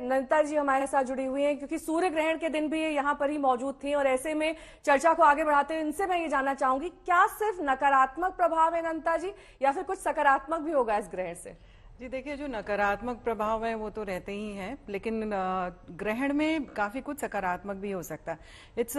नंदिता जी हमारे साथ जुड़ी हुई हैं क्योंकि सूर्य ग्रहण के दिन भी ये यहाँ पर ही मौजूद थी और ऐसे में चर्चा को आगे बढ़ाते हुए इनसे मैं ये जानना चाहूंगी क्या सिर्फ नकारात्मक प्रभाव है नंदिता जी या फिर कुछ सकारात्मक भी होगा इस ग्रहण से जी देखिए जो नकारात्मक प्रभाव है वो तो रहते ही हैं लेकिन ग्रहण में काफी कुछ सकारात्मक भी हो सकता है इट्स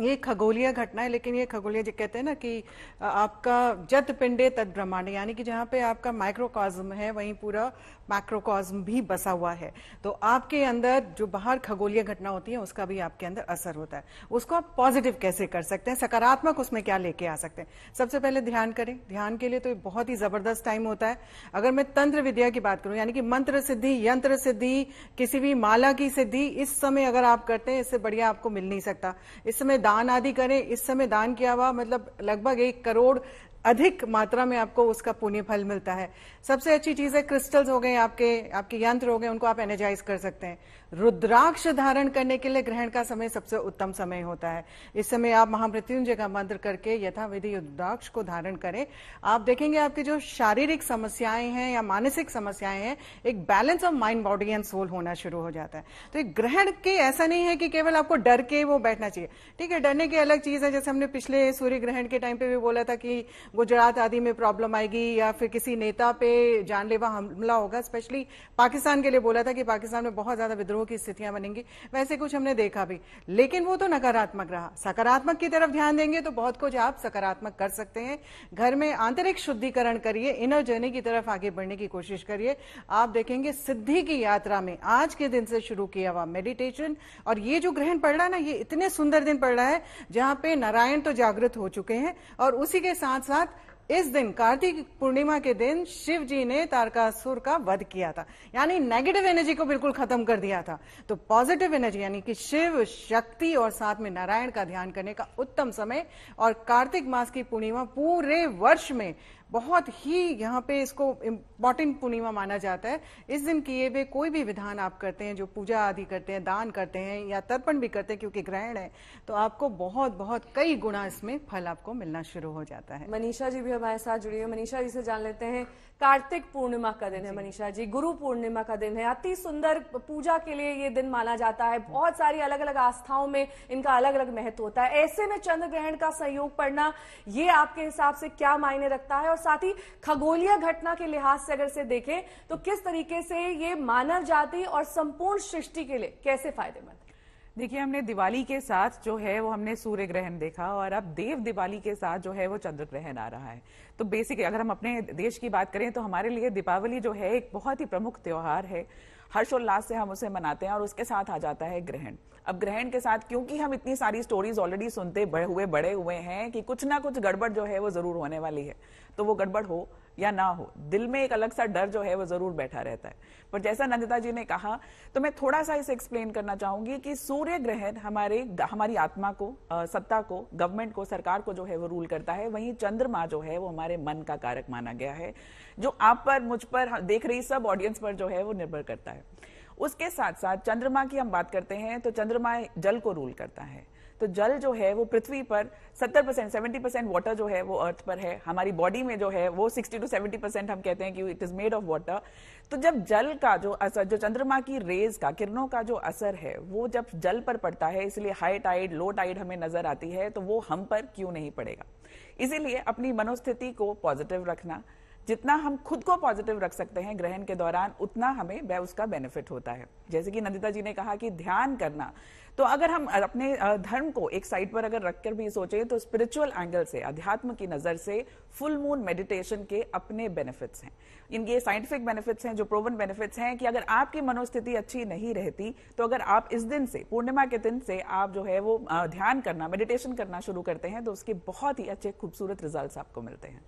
ये खगोलीय घटना है लेकिन ये खगोलीय जो कहते हैं ना कि आपका जत पिंडे तद ब्रह्मांड यानी कि जहाँ पे आपका माइक्रोकॉज्म है वहीं पूरा मैक्रोकॉज्म भी बसा हुआ है तो आपके अंदर जो बाहर खगोलीय घटना होती है उसका भी आपके अंदर असर होता है उसको आप पॉजिटिव कैसे कर सकते हैं सकारात्मक उसमें क्या लेके आ सकते हैं सबसे पहले ध्यान करें ध्यान के लिए तो बहुत ही जबरदस्त टाइम होता है अगर मैं तंत्र विद्या की बात करूँ यानी कि मंत्र सिद्धि यंत्र सिद्धि किसी भी माला की सिद्धि इस समय अगर आप करते हैं इससे बढ़िया आपको मिल नहीं सकता इस समय दान आदि करें इस समय दान किया हुआ मतलब लगभग एक करोड़ अधिक मात्रा में आपको उसका पुण्य फल मिलता है सबसे अच्छी चीज है क्रिस्टल्स हो गए आपके आपके यंत्र हो गए उनको आप एनर्जाइज कर सकते हैं रुद्राक्ष धारण करने के लिए ग्रहण का समय सबसे उत्तम समय होता है इस समय आप महामृत्युंजय का मंत्र करके यथाविधि रुद्राक्ष को धारण करें आप देखेंगे आपकी जो शारीरिक समस्याएं हैं या मानसिक समस्याएं हैं एक balance of mind body and soul होना शुरू हो जाता है तो एक ग्रहण के ऐसा नहीं है कि केवल आपको डर के वो बैठना चाहिए ठीक है डरने की अलग चीज है जैसे हमने पिछले सूर्य ग्रहण के टाइम पे भी बोला था कि वो जड़ात आदि में प्रॉब्लम आएगी या फिर किसी नेता पे जानलेवा हमला होगा स्पेशली पाकिस्तान के लिए बोला था कि पाकिस्तान में बहुत ज्यादा विद्रोह की स्थितियां बनेंगी वैसे कुछ हमने देखा भी लेकिन वो तो नकारात्मक रहा सकारात्मक की तरफ ध्यान देंगे तो बहुत कुछ आप सकारात्मक कर सकते हैं घर में आंतरिक शुद्धिकरण करिए इनर जर्नी की तरफ आगे बढ़ने की कोशिश करिए आप देखेंगे सिद्धि की यात्रा में आज के दिन से शुरू किया हुआ मेडिटेशन और ये जो ग्रहण पड़ रहा है ना ये इतने सुंदर दिन पड़ रहा है जहां पे नारायण तो जागृत हो चुके हैं और उसी के साथ साथ साथ इस दिन कार्तिक पूर्णिमा के दिन शिव जी ने तारकासुर का वध किया था यानी नेगेटिव एनर्जी को बिल्कुल खत्म कर दिया था तो पॉजिटिव एनर्जी यानी कि शिव शक्ति और साथ में नारायण का ध्यान करने का उत्तम समय और कार्तिक मास की पूर्णिमा पूरे वर्ष में बहुत ही यहाँ पे इसको इम्पॉर्टेंट पूर्णिमा माना जाता है इस दिन किए हुए कोई भी विधान आप करते हैं जो पूजा आदि करते हैं दान करते हैं या तर्पण भी करते हैं क्योंकि ग्रहण है तो आपको बहुत बहुत कई गुणा इसमें फल आपको मिलना शुरू हो जाता है मनीषा जी भी हमारे साथ जुड़ी हुई मनीषा जी से जान लेते हैं कार्तिक पूर्णिमा का दिन है मनीषा जी गुरु पूर्णिमा का दिन है अति सुंदर पूजा के लिए ये दिन माना जाता है बहुत सारी अलग अलग आस्थाओं में इनका अलग अलग महत्व होता है ऐसे में चंद्र ग्रहण का सहयोग पड़ना ये आपके हिसाब से क्या मायने रखता है और साथ ही खगोलीय घटना के लिहाज से अगर से देखें तो किस तरीके से ये मानव जाति और संपूर्ण सृष्टि के लिए कैसे फायदेमंद देखिए हमने दिवाली के साथ जो है वो हमने सूर्य ग्रहण देखा और अब देव दिवाली के साथ जो है वो चंद्र ग्रहण आ रहा है तो बेसिकली अगर हम अपने देश की बात करें तो हमारे लिए दीपावली जो है एक बहुत ही प्रमुख त्यौहार है हर्षोल्लास से हम उसे मनाते हैं और उसके साथ आ जाता है ग्रहण अब ग्रहण के साथ क्योंकि हम इतनी सारी स्टोरीज ऑलरेडी सुनते बड़े हुए बड़े हुए हैं कि कुछ ना कुछ गड़बड़ जो है वो ज़रूर होने वाली है तो वो गड़बड़ हो या ना हो दिल में एक अलग सा डर जो है वो ज़रूर बैठा रहता है पर जैसा नंदिता जी ने कहा तो मैं थोड़ा सा इसे एक्सप्लेन करना चाहूंगी कि सूर्य ग्रहण हमारे हमारी आत्मा को आ, सत्ता को गवर्नमेंट को सरकार को जो है वो रूल करता है वहीं चंद्रमा जो है वो हमारे मन का कारक माना गया है जो आप पर मुझ पर देख रही सब ऑडियंस पर जो है वो निर्भर करता है उसके साथ साथ चंद्रमा की हम बात करते हैं तो चंद्रमा जल को रूल करता है तो जल जो है वो पृथ्वी पर 70 परसेंट सेवेंटी परसेंट वाटर जो है वो अर्थ पर है हमारी बॉडी में जो है वो 60 टू 70 परसेंट हम कहते हैं कि it is made of water तो जब जल का जो असर जो चंद्रमा की रेज का किरणों का जो असर है वो जब जल पर पड़ता है इसलिए हाई टाइड लो टाइड हमें नजर आती है तो वो हम पर क्यों नहीं पड़ेगा इसीलिए अपनी मनोस्थिति को पॉजिटिव रखना जितना हम खुद को पॉजिटिव रख सकते हैं ग्रहण के दौरान उतना हमें उसका बेनिफिट होता है जैसे कि नंदिता जी ने कहा कि ध्यान करना तो अगर हम अपने धर्म को एक साइड पर अगर रखकर भी सोचें तो स्पिरिचुअल एंगल से अध्यात्म की नज़र से फुल मून मेडिटेशन के अपने बेनिफिट्स हैं इनके साइंटिफिक बेनिफिट्स हैं जो प्रोवन बेनिफिट्स हैं कि अगर आपकी मनोस्थिति अच्छी नहीं रहती तो अगर आप इस दिन से पूर्णिमा के दिन से आप जो है वो ध्यान करना मेडिटेशन करना शुरू करते हैं तो उसके बहुत ही अच्छे खूबसूरत रिजल्ट आपको मिलते हैं